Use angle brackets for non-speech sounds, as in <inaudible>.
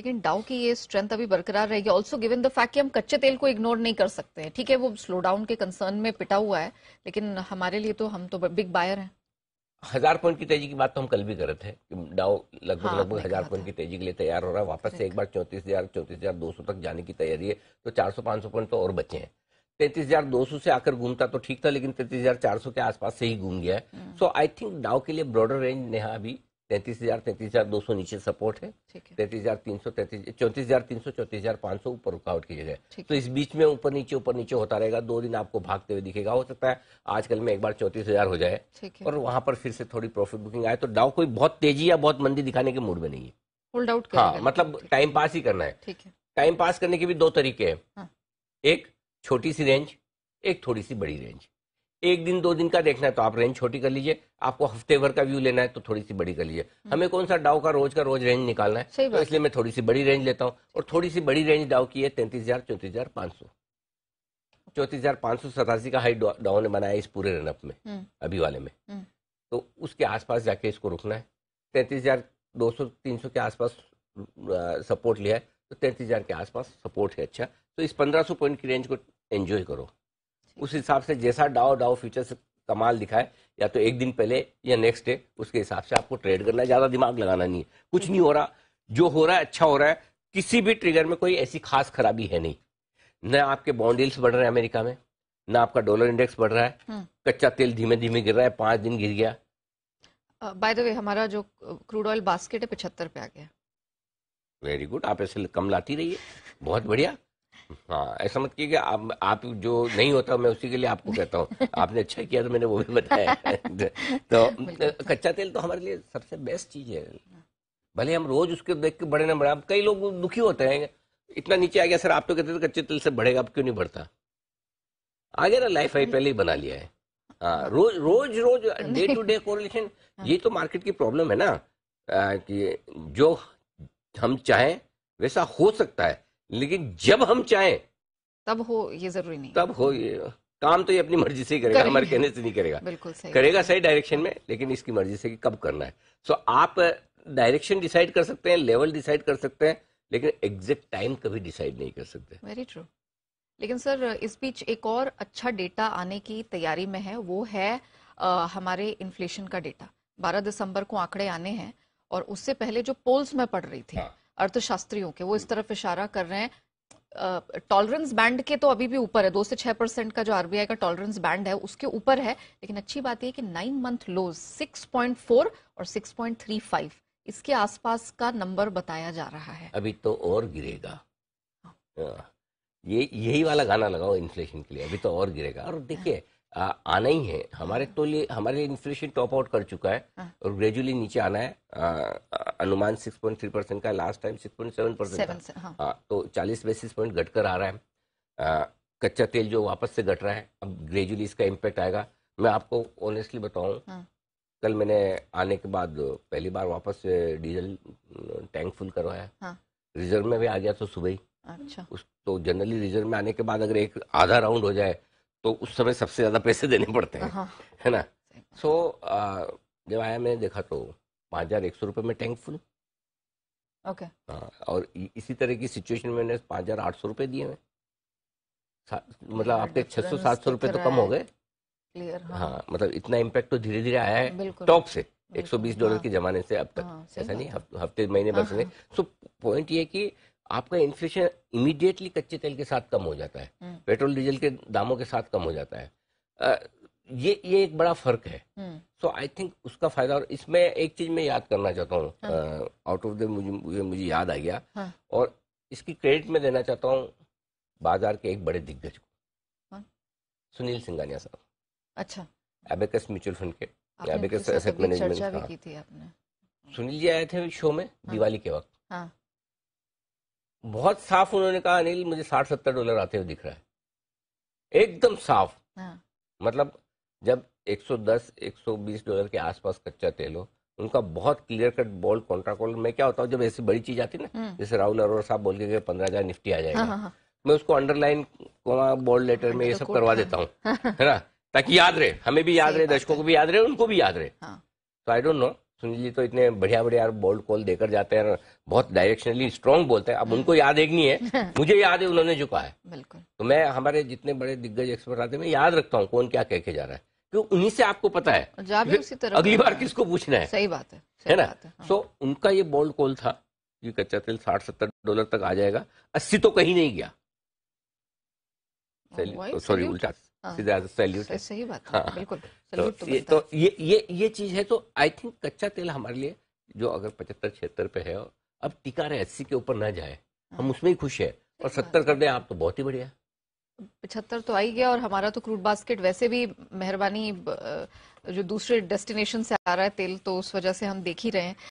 लेकिन डाउ की ये स्ट्रेंथ अभी बरकरार रहेगी ऑल्सो गिवन द फैक्ट कि हम कच्चे तेल को इग्नोर नहीं कर सकते हैं ठीक है वो स्लो डाउन के कंसर्न में पिटा हुआ है लेकिन हमारे लिए तो हम तो बिग बायर हैं हजार पॉइंट की तेजी की बात तो हम कल भी कर रहे थे डाउ लगभग हाँ, लगभग हजार पॉइंट की तेजी के लिए तैयार हो रहा है वापस से एक बार चौंतीस हजार चौंतीस हजार दो सौ तक जाने की तैयारी है तो चार सौ पांच सौ पॉइंट तो और बचे हैं तैतीस हजार दो सौ से आकर घूमता तो ठीक था लेकिन तैतीस हजार चार सौ के आसपास से ही घूम गया है सो आई थिंक डाउ के लिए ब्रॉडर रेंज नेहा अभी तैतीस हजार तैतीस हजार दो सौ नीचे सपोर्ट है तैतीस हजार तीन सौ तैतीस चौंतीस हजार तीन सौ चौतीस हजार पांच सौ ऊपर रुकावट की जगह तो इस बीच में ऊपर नीचे ऊपर नीचे होता रहेगा दो दिन आपको भागते हुए दिखेगा हो सकता है आजकल में एक बार चौंतीस हजार हो जाए और वहां पर फिर से थोड़ी प्रॉफिट बुकिंग आए तो डाउ कोई बहुत तेजी या बहुत मंदी दिखाने के मूड में नहीं है होल्ड आउट हाँ मतलब टाइम पास ही करना है टाइम पास करने के भी दो तरीके हैं हाँ। एक छोटी सी रेंज एक थोड़ी सी बड़ी रेंज एक दिन दो दिन का देखना है तो आप रेंज छोटी कर लीजिए आपको हफ्ते भर का व्यू लेना है तो थोड़ी सी बड़ी कर लीजिए हम्म। हमें कौन सा डाउ का रोज का रोज रेंज निकालना है तो इसलिए मैं थोड़ी सी बड़ी रेंज लेता हूँ और थोड़ी सी बड़ी रेंज डाउ की है तैंतीस हजार चौंतीस हजार पांच सौ चौंतीस हजार पांच सौ सतासी का हाई डाउ ने बनाया इस पूरे रनअप में हम्म। अभी वाले में हम्म। तो उसके आसपास जाके इसको रुकना है तैंतीस हजार दो सौ तीन सौ के आसपास सपोर्ट लिया है तो तैंतीस हजार के आसपास सपोर्ट है अच्छा तो इस पंद्रह सौ पॉइंट की रेंज को एंजॉय करो उस हिसाब से जैसा डाओ डाओ फ्यूचर्स कमाल दिखाए या तो एक दिन पहले या नेक्स्ट डे उसके हिसाब से आपको ट्रेड करना है ज़्यादा दिमाग लगाना नहीं है कुछ नहीं हो रहा जो हो रहा है अच्छा हो रहा है किसी भी ट्रिगर में कोई ऐसी खास खराबी है नहीं न आपके बॉन्डिल्स बढ़ रहे हैं अमेरिका में न आपका डॉलर इंडेक्स बढ़ रहा है हम्म। कच्चा तेल धीमे धीमे गिर रहा है पांच दिन गिर गया बाय द वे हमारा जो क्रूड ऑयल बास्केट है पचहत्तर पे आ गया वेरी गुड आप ऐसे कम लाती रहिए बहुत बढ़िया हाँ ऐसा मत कीजिए आप आप जो नहीं होता मैं उसी के लिए आपको कहता हूँ आपने अच्छा किया तो मैंने वो भी बताया तो कच्चा तेल तो हमारे लिए सबसे बेस्ट चीज है भले हम रोज उसके देख के बड़े ना बड़े आप कई लोग दुखी होते हैं इतना नीचे आ गया सर आप तो कहते थे कच्चे तेल से बढ़ेगा आप क्यों नहीं बढ़ता आ गया ना लाइफ आई पहले ही बना लिया है आ, रोज रोज रोज डे टू डे कोरिलेशन ये तो मार्केट की प्रॉब्लम है ना आ, कि जो हम चाहें वैसा हो सकता है लेकिन जब हम चाहें तब हो ये जरूरी नहीं तब हो ये काम तो ये अपनी मर्जी से ही करेगा हमारे कहने से नहीं करेगा बिल्कुल सही करेगा सही डायरेक्शन में लेकिन इसकी मर्जी से कि कब करना है सो आप डायरेक्शन डिसाइड कर सकते हैं लेवल डिसाइड कर सकते हैं लेकिन एग्जैक्ट टाइम कभी डिसाइड नहीं कर सकते वेरी ट्रू लेकिन सर इस बीच एक और अच्छा डेटा आने की तैयारी में है वो है आ, हमारे इन्फ्लेशन का डेटा 12 दिसंबर को आंकड़े आने हैं और उससे पहले जो पोल्स में पड़ रही थी हाँ. अर्थशास्त्रियों के वो इस तरफ इशारा कर रहे हैं टॉलरेंस बैंड के तो अभी भी ऊपर है दो से छह परसेंट का जो आरबीआई का टॉलरेंस बैंड है उसके ऊपर है लेकिन अच्छी बात यह कि नाइन मंथ लोज 6.4 और 6.35 इसके आसपास का नंबर बताया जा रहा है अभी तो और गिरेगा हाँ। हाँ। ये यही वाला गाना लगाओ इन्फ्लेशन के लिए अभी तो और गिरेगा और देखिए आना ही है हमारे तो लिए हमारे लिए इन्फ्लेशन टॉप आउट कर चुका है हाँ। और ग्रेजुअली नीचे आना है अनुमान 6.3 परसेंट का लास्ट टाइम 6.7 परसेंट हाँ। तो 40 बेसिस पॉइंट घटकर आ रहा है आ, कच्चा तेल जो वापस से घट रहा है अब ग्रेजुअली इसका इम्पैक्ट आएगा मैं आपको ऑनेस्टली बताऊँ हाँ। कल मैंने आने के बाद पहली बार वापस डीजल टैंक फुल करवाया हाँ। रिजर्व में भी आ गया तो सुबह ही अच्छा उस तो जनरली रिजर्व में आने के बाद अगर एक आधा राउंड हो जाए तो उस समय सबसे ज़्यादा पैसे देने पड़ते हैं हाँ। है ना सो so, जब आया मैंने देखा तो पाँच हज़ार एक सौ रुपये में टैंक फुल ओके okay. हाँ, और इसी तरह की सिचुएशन में पाँच हज़ार आठ सौ रुपये दिए हैं मतलब आपके छह सौ सात सौ रुपये तो, तो कम हो गए क्लियर हाँ।, हाँ मतलब इतना इम्पैक्ट तो धीरे धीरे आया है टॉप से 120 डॉलर हाँ। के जमाने से अब तक ऐसा नहीं हफ्ते महीने बस से सो पॉइंट ये कि आपका इन्फ्लेशन इमीडिएटली कच्चे तेल के साथ कम हो जाता है हम्म। पेट्रोल डीजल के दामों के साथ कम हो जाता है आ, ये ये एक बड़ा फर्क है सो आई थिंक उसका फायदा और इसमें एक चीज मैं याद करना चाहता हूँ आउट ऑफ द मुझे मुझे याद आ गया हाँ. और इसकी क्रेडिट में देना चाहता हूँ बाजार के एक बड़े दिग्गज को हाँ? सुनील सिंगानिया साहब अच्छा एबेकस म्यूचुअल फंड के Abacus asset management Sunil ji आए थे शो में हाँ। दिवाली के वक्त हाँ। बहुत साफ उन्होंने कहा अनिल मुझे साठ सत्तर डॉलर आते हुए दिख रहा है एकदम साफ हाँ। मतलब जब 110 120 डॉलर के आसपास कच्चा तेल हो उनका बहुत क्लियर कट बोल्ड कॉन्ट्राक्ट में क्या होता हूँ जब ऐसी बड़ी चीज आती ना हम्म। जैसे राहुल अरोड़ा साहब बोल के पंद्रह हजार निफ्टी आ जाएगा हाँ, हाँ, मैं उसको अंडरलाइन बोल्ड लेटर में ये सब करवा देता हूँ है ना ताकि याद रहे हमें भी याद रहे दर्शकों को भी याद रहे उनको भी याद रहे तो I don't know Sunil ji तो इतने बढ़िया बढ़िया बोल्ड कॉल देकर जाते हैं बहुत डायरेक्शनली स्ट्रांग बोलते हैं अब उनको याद एक नहीं है <laughs> मुझे याद है उन्होंने जो कहा है बिल्कुल तो मैं हमारे जितने बड़े दिग्गज एक्सपर्ट आते हैं मैं याद रखता हूँ कौन क्या कह के जा रहा है तो उन्हीं से आपको पता है अगली बार किसको पूछना है सही बात है है ना सो हाँ। उनका ये बोल्ड कॉल था कि कच्चा तेल साठ सत्तर डॉलर तक आ जाएगा अस्सी तो कहीं नहीं गया oh, सॉरी उल्टा छिहत्तर पे है अब टिका रहे के ऊपर ना जाए हाँ। हम उसमें ही खुश है और सत्तर कर दें आप तो बहुत ही बढ़िया पचहत्तर तो आई गया और हमारा तो क्रूड बास्केट वैसे भी मेहरबानी जो दूसरे डेस्टिनेशन से आ रहा है तेल तो उस वजह से हम देख ही रहे हैं